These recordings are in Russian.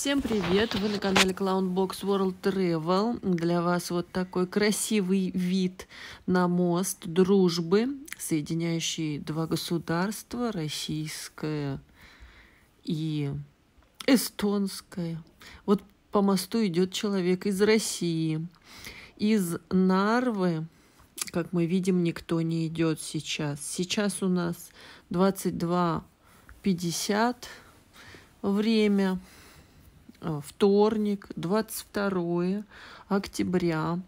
Всем привет! Вы на канале Clownbox World Travel. Для вас вот такой красивый вид на мост дружбы, соединяющий два государства, российское и эстонское. Вот по мосту идет человек из России. Из Нарвы, как мы видим, никто не идет сейчас. Сейчас у нас 22.50 время. Э, вторник, 22 октября.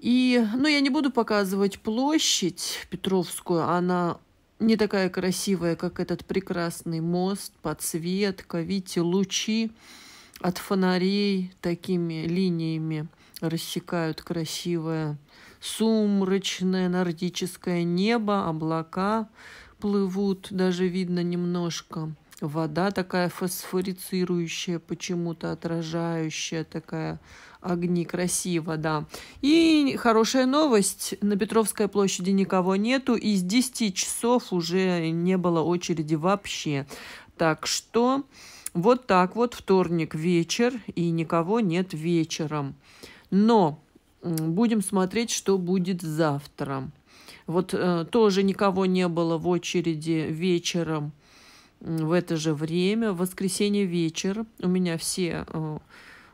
И, ну, я не буду показывать площадь Петровскую, она не такая красивая, как этот прекрасный мост, подсветка, видите, лучи от фонарей такими линиями рассекают красивое сумрачное нордическое небо, облака плывут, даже видно немножко. Вода такая фосфорицирующая, почему-то отражающая, такая огни, красиво, да. И хорошая новость, на Петровской площади никого нету, и с 10 часов уже не было очереди вообще. Так что вот так вот вторник вечер, и никого нет вечером. Но будем смотреть, что будет завтра. Вот э, тоже никого не было в очереди вечером – в это же время, в воскресенье вечер. У меня все э,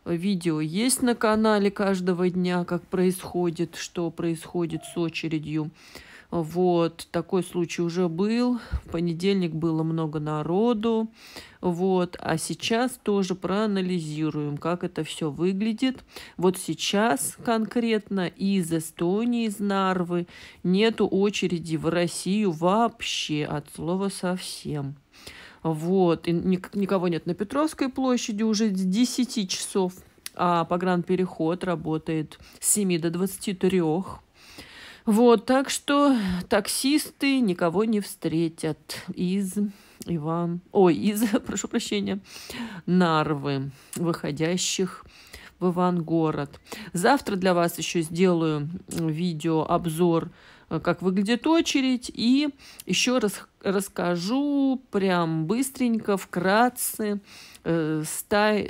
видео есть на канале каждого дня, как происходит, что происходит с очередью. Вот, такой случай уже был. В понедельник было много народу. Вот, а сейчас тоже проанализируем, как это все выглядит. Вот сейчас конкретно из Эстонии, из Нарвы нету очереди в Россию вообще, от слова совсем. Вот. И никого нет на Петровской площади уже с 10 часов. А погранпереход работает с 7 до 23. Вот, так что таксисты никого не встретят из Иван... Ой, из, прошу прощения, Нарвы, выходящих в Ивангород. Завтра для вас еще сделаю видео обзор, э, как выглядит очередь, и еще раз расскажу прям быстренько, вкратце, э, с,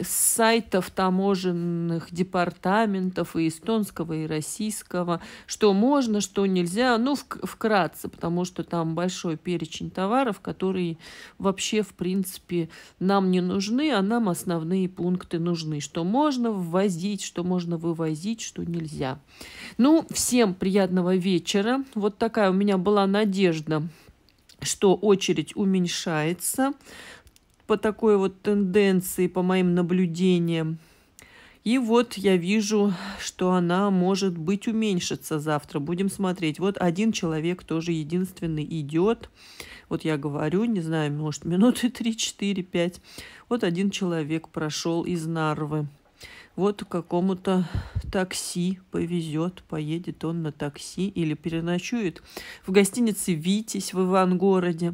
сайтов таможенных департаментов и эстонского, и российского, что можно, что нельзя, ну, в, вкратце, потому что там большой перечень товаров, которые вообще, в принципе, нам не нужны, а нам основные пункты нужны, что можно ввозить, что можно вывозить, что нельзя. Ну, всем приятного вечера. Вот такая у меня была надежда что очередь уменьшается по такой вот тенденции, по моим наблюдениям. И вот я вижу, что она может быть уменьшится завтра. Будем смотреть. Вот один человек тоже единственный идет. Вот я говорю, не знаю, может минуты 3, 4, 5. Вот один человек прошел из Нарвы вот какому-то такси повезет, поедет он на такси или переночует в гостинице «Витязь» в Ивангороде.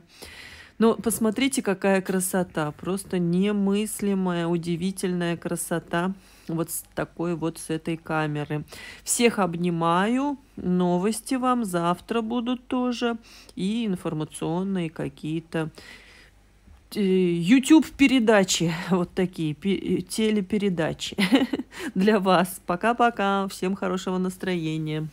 Но посмотрите, какая красота, просто немыслимая, удивительная красота вот с такой вот с этой камеры. Всех обнимаю, новости вам завтра будут тоже и информационные какие-то Э, YouTube передачи, вот такие э, телепередачи для вас. Пока-пока, всем хорошего настроения.